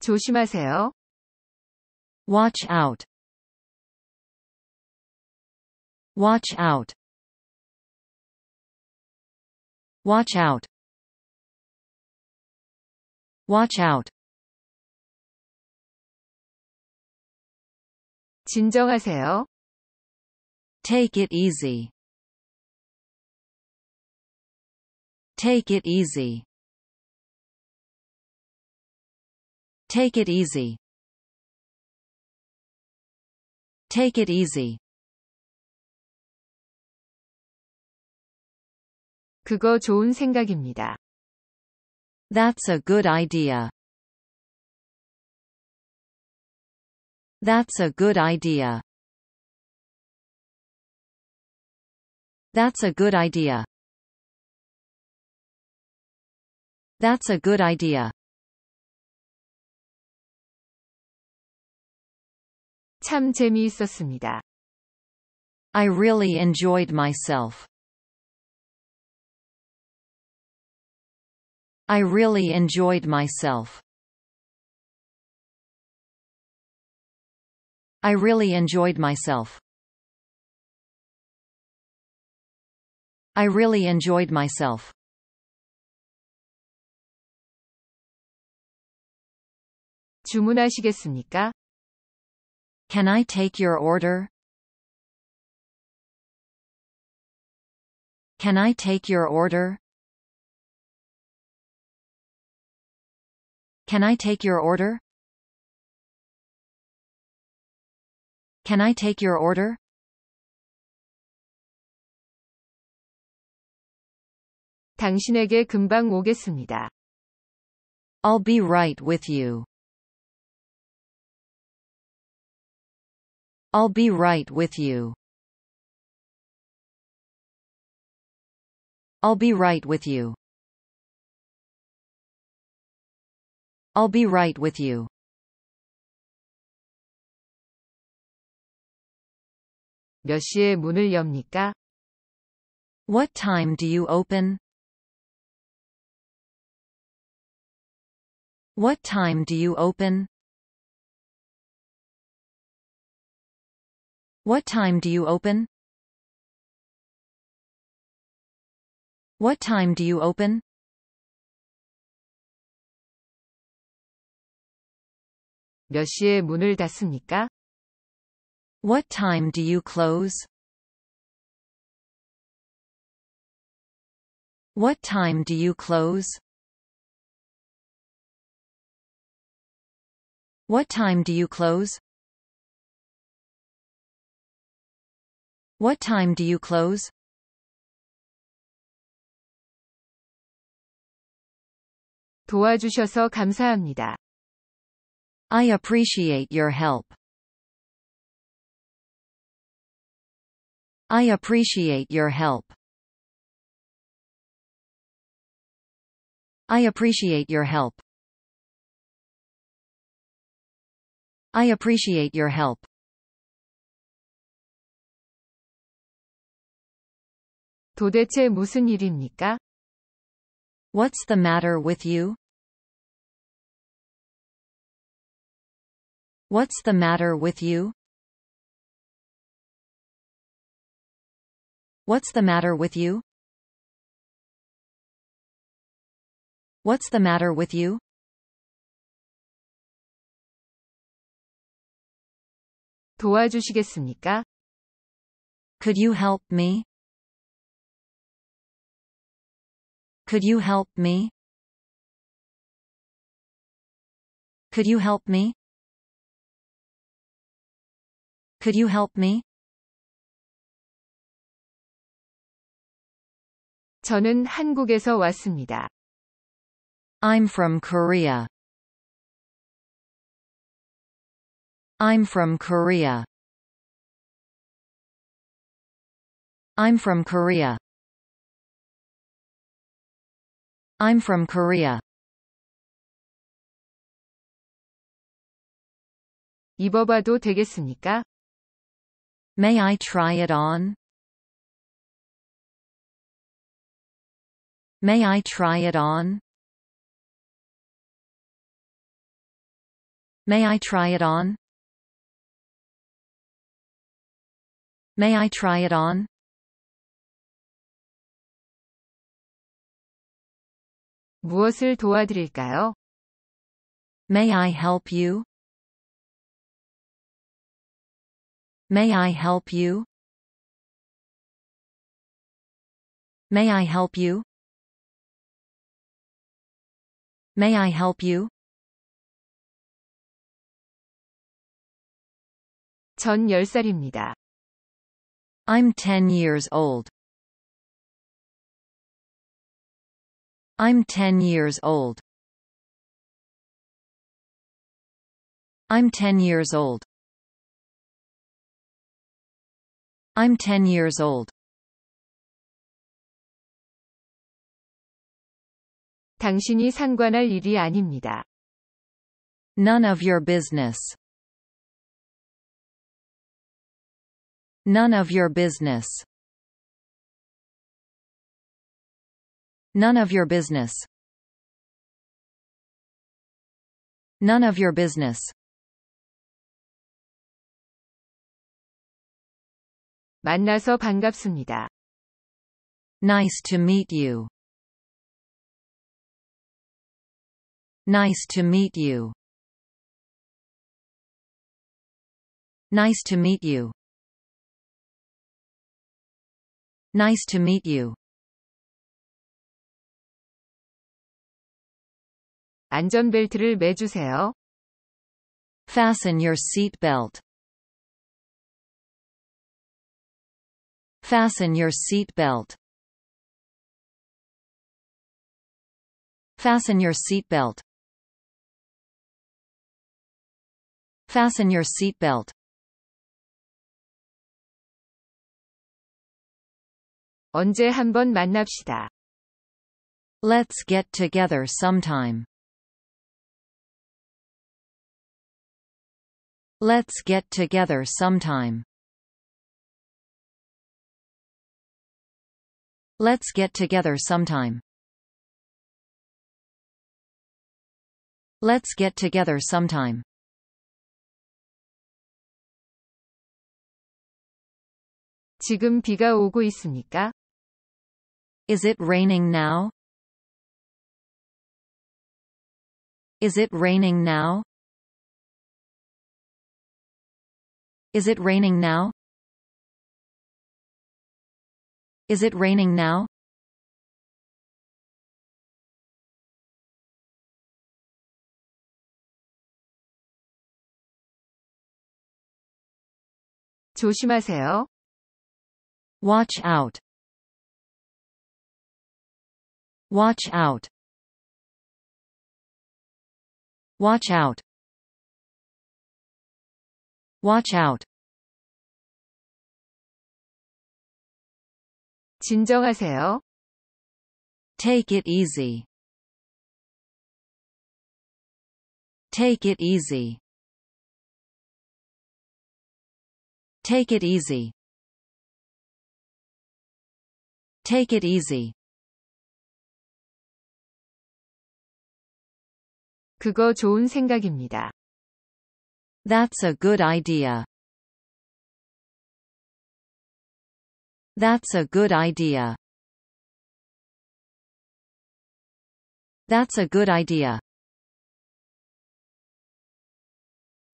조심하세요. Watch out. Watch out. Watch out. Watch out. 진정하세요. Take it easy. Take it easy. Take it easy. Take it easy. 그거 좋은 생각입니다. That's a good idea. That's a good idea. That's a good idea. That's a good idea. 참 재미있었습니다. I really enjoyed myself. I really enjoyed myself. I really enjoyed myself. I really enjoyed myself. 주문하시겠습니까? Can I take your order? Can I take your order? Can I take your order? Can I take your order? 오겠습니다. I'll be right with you. I'll be right with you. I'll be right with you. I'll be right with you. 몇 시에 문을 엽니까? What time do you open? What time do you open? What time do you open? What time do you open? 몇 시에 문을 닫습니까? What time do you close? What time do you close? What time do you close? What time do you close? 도와주셔서 감사합니다. I appreciate your help. I appreciate your help. I appreciate your help. I appreciate your help. 도대체 무슨 일입니까? What's the matter with you? What's the matter with you? What's the matter with you? What's the matter with you? 도와주시겠습니까? Could you help me? Could you help me? Could you help me? Could you help me? 저는 한국에서 왔습니다. I'm from Korea. I'm from Korea. I'm from Korea. I'm from Korea. 입어봐도 되겠습니까? May I try it on? May I try it on? May I try it on? May I try it on? 무엇을 도와드릴까요? May I help you? May I help you? May I help you? May I help you? 전 10살입니다. I'm 10 years old. I'm 10 years old. I'm 10 years old. I'm 10 years old. 당신이 상관할 일이 아닙니다. None of your business. None of your business. None of your business. None of your business. 만나서 반갑습니다. Nice to meet you. Nice to meet you. Nice to meet you. Nice to meet you. 안전벨트를 매주세요. Fasten your seat belt. Fasten your seat belt. Fasten your seat belt. Fasten your seat belt. 언제 한번 만납시다. Let's get together sometime. Let's get together sometime. Let's get together sometime. Let's get together sometime. 지금 비가 오고 있습니까? Is it raining now? Is it raining now? Is it raining now? Is it raining now? 조심하세요. Watch out. Watch out. Watch out. Watch out. 진정하세요. Take it easy. Take it easy. Take it easy. Take it easy. 그거 좋은 생각입니다. That's a good idea. That's a good idea. That's a good idea.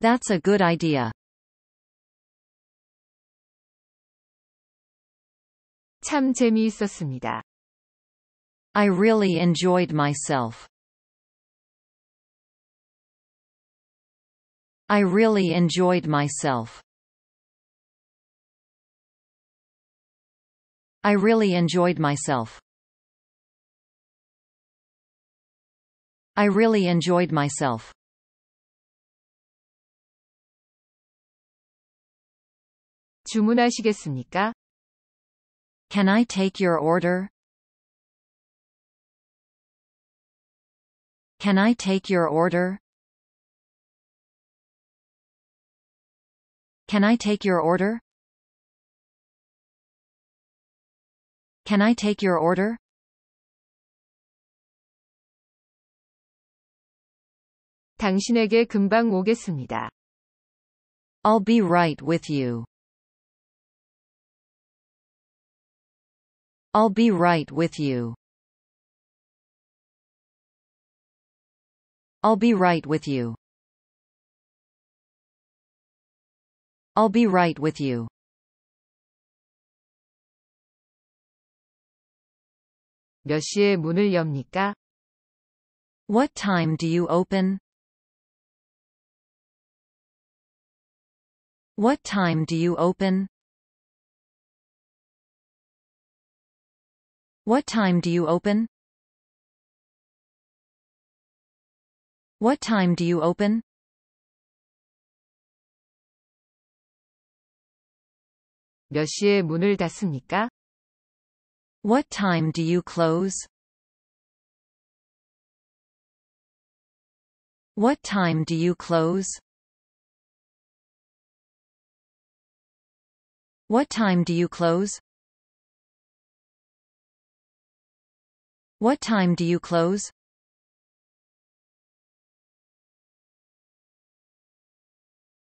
That's a good idea. 참 재미있었습니다. I really enjoyed myself. I really enjoyed myself. I really enjoyed myself. I really enjoyed myself. 주문하시겠습니까? Can I take your order? Can I take your order? Can I take your order? Can I take your order? 오겠습니다. I'll be right with you. I'll be right with you. I'll be right with you. I'll be right with you. 몇 시에 문을 엽니까? What time do you open? What time do you open? What time do you open? What time do you open? 몇 시에 문을 닫습니까? What time do you close? What time do you close? What time do you close? What time do you close?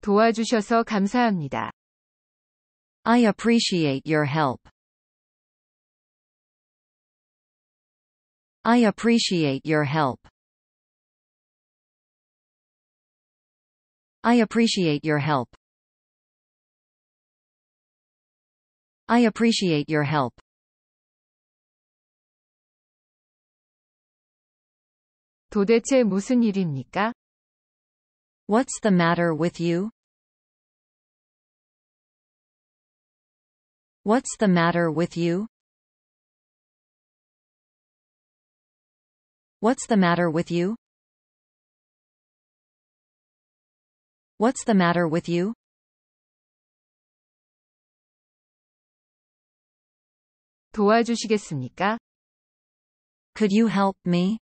도와주셔서 감사합니다. I appreciate your help. I appreciate your help. I appreciate your help. I appreciate your help. What's the matter with you? What's the matter with you? What's the matter with you? What's the matter with you? 도와주시겠습니까? Could you help me?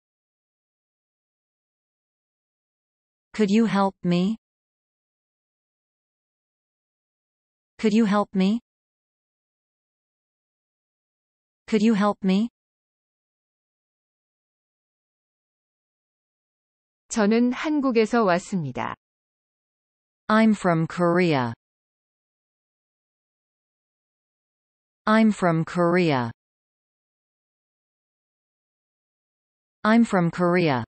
Could you help me? Could you help me? Could you help me? 저는 한국에서 왔습니다. I'm from Korea. I'm from Korea. I'm from Korea.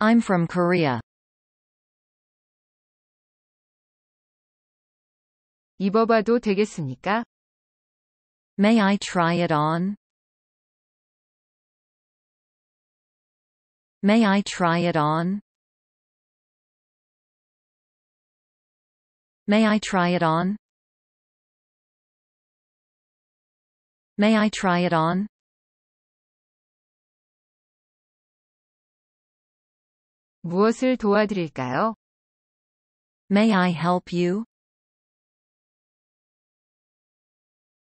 I'm from Korea. 입어봐도 되겠습니까? May I try it on? May I try it on? May I try it on? May I try it on? 무엇을 도와드릴까요? May I help you?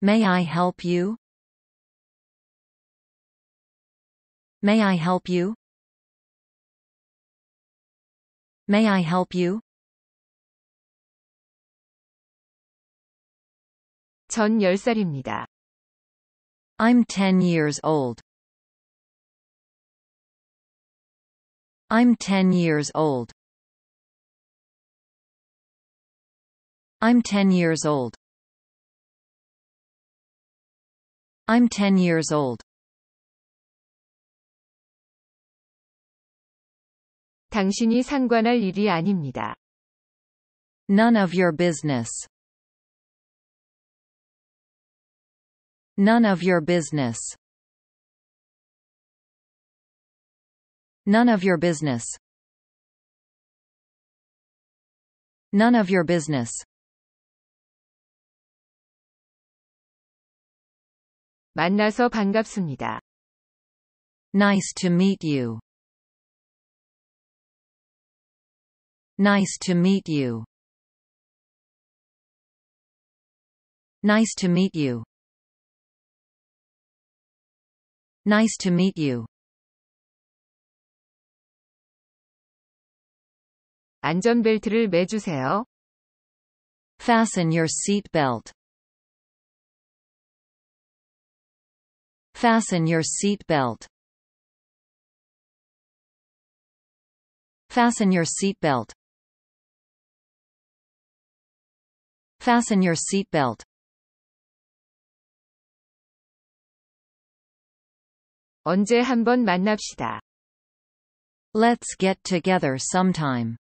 May I help you? May I help you? May I help you? 전 10살입니다. I'm 10 years old. I'm 10 years old. I'm 10 years old. I'm 10 years old. 당신이 상관할 일이 아닙니다. None of your business. None of your business. None of your business. None of your business. 만나서 반갑습니다. Nice to meet you. Nice to meet you. Nice to meet you. Nice to meet you. 안전벨트를 매주세요. Fasten your seat belt. Fasten your seat belt. Fasten your seat belt. Fasten your seat belt. 만납시다. Let's get together sometime.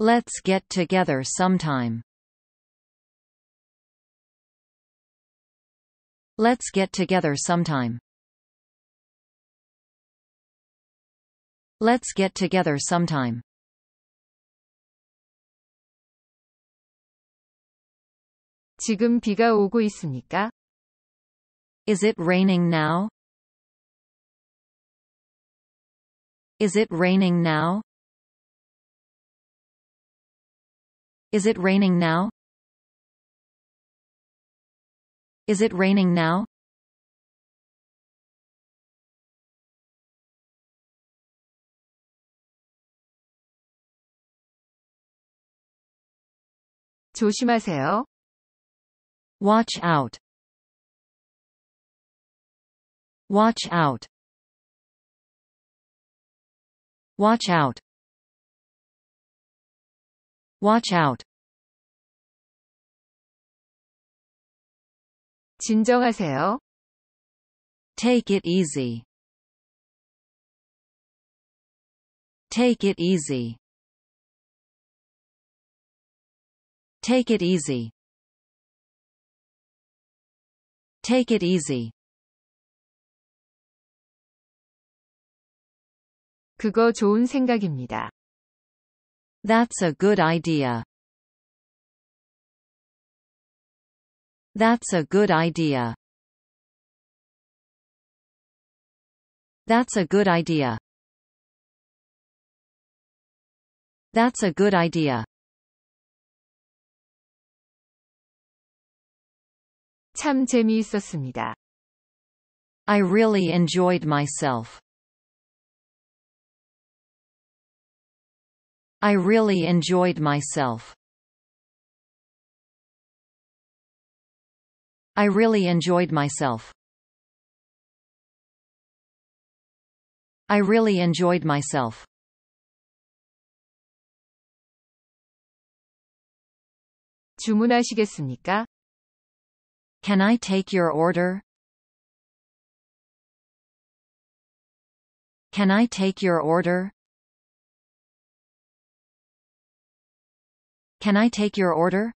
Let's get together sometime. Let's get together sometime. Let's get together sometime. Is it raining now? Is it raining now? Is it raining now? Is it raining now? 조심하세요. Watch out. Watch out. Watch out. Watch out. 진정하세요. Take it easy. Take it easy. Take it easy. Take it easy. 그거 좋은 생각입니다. That's a good idea. That's a good idea. That's a good idea. That's a good idea. I really enjoyed myself. I really enjoyed myself. I really enjoyed myself. I really enjoyed myself. 주문하시겠습니까? Can I take your order? Can I take your order? Can I take your order?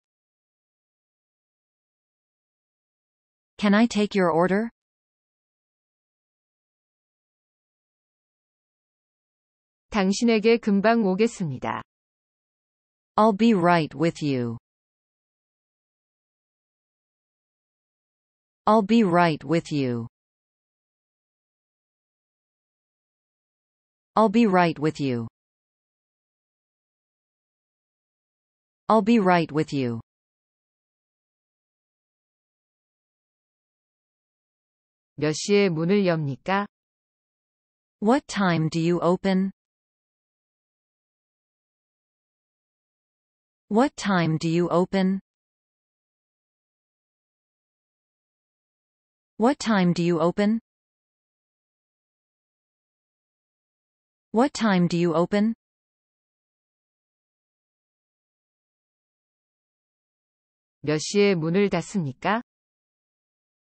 Can I take your order? 오겠습니다. I'll be right with you. I'll be right with you. I'll be right with you. I'll be right with you. 몇 시에 문을 엽니까? What time do you open? What time do you open? What time do you open? What time do you open? 몇 시에 문을 닫습니까?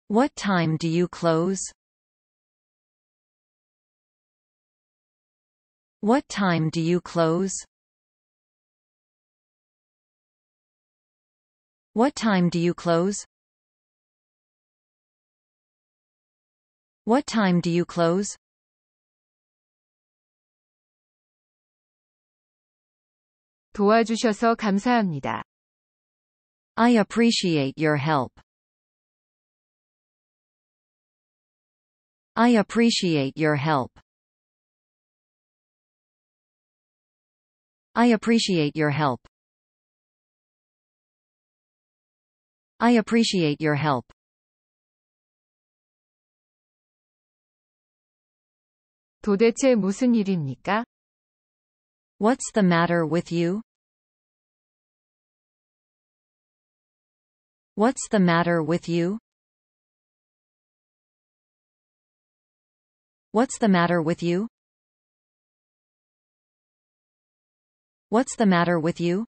What time do you close? What time do you close? What time do you close? What time do you close? 도와주셔서 감사합니다. I appreciate your help. I appreciate your help. I appreciate your help. I appreciate your help. 도대체 무슨 일입니까? What's the matter with you? What's the matter with you? What's the matter with you? What's the matter with you?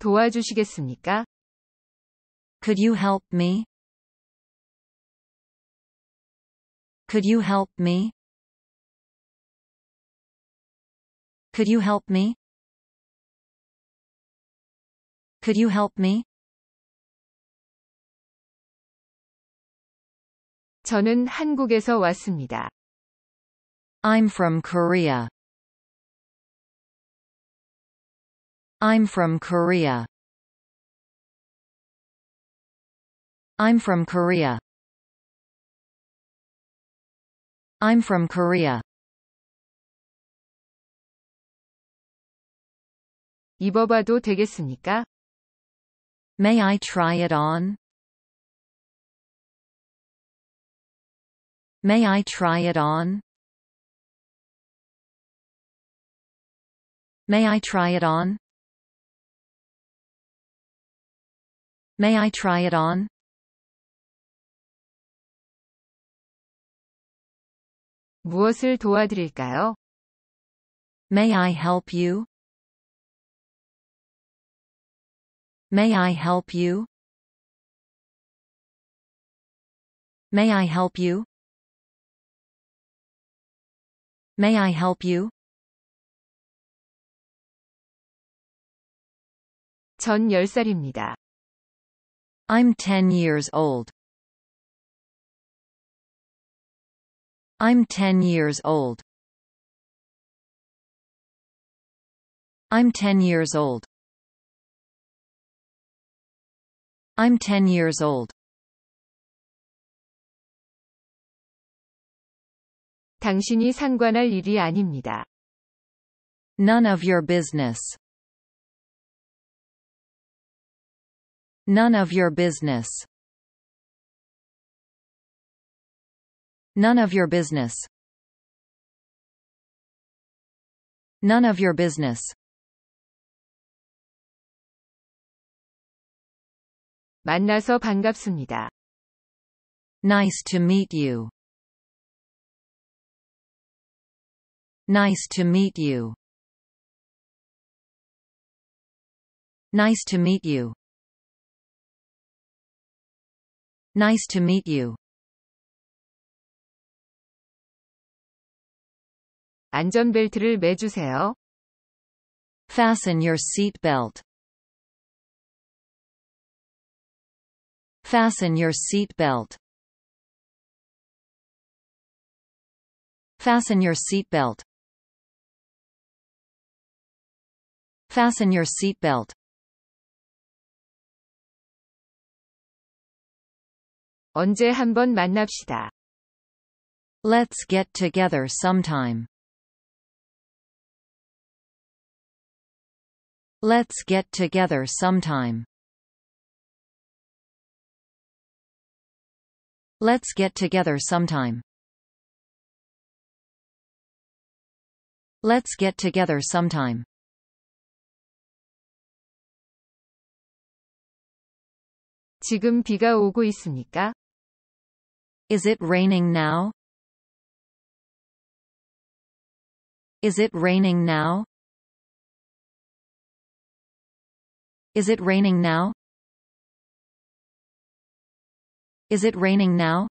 도와주시겠습니까? Could you help me? Could you help me? Could you help me? Could you help me? 저는 한국에서 왔습니다. I'm from Korea. I'm from Korea. I'm from Korea. I'm from Korea. 입어봐도 되겠습니까? May I try it on? May I try it on? May I try it on? May I try it on? 무엇을 도와드릴까요? May I help you? May I help you? May I help you? May I help you? 전 10살입니다. I'm 10 years old. I'm 10 years old. I'm 10 years old. I'm 10 years old. 당신이 상관할 일이 아닙니다. None of your business. None of your business. None of your business. None of your business. 만나서 반갑습니다. Nice to meet you. Nice to meet you. Nice to meet you. Nice to meet you. 안전벨트를 매주세요. Fasten your seat belt. Fasten your seat belt. Fasten your seat belt. Fasten your seatbelt. 만납시다. Let's get together sometime. Let's get together sometime. Let's get together sometime. Let's get together sometime. 지금 비가 오고 있습니까? Is it raining now? Is it raining now? Is it raining now? Is it raining now?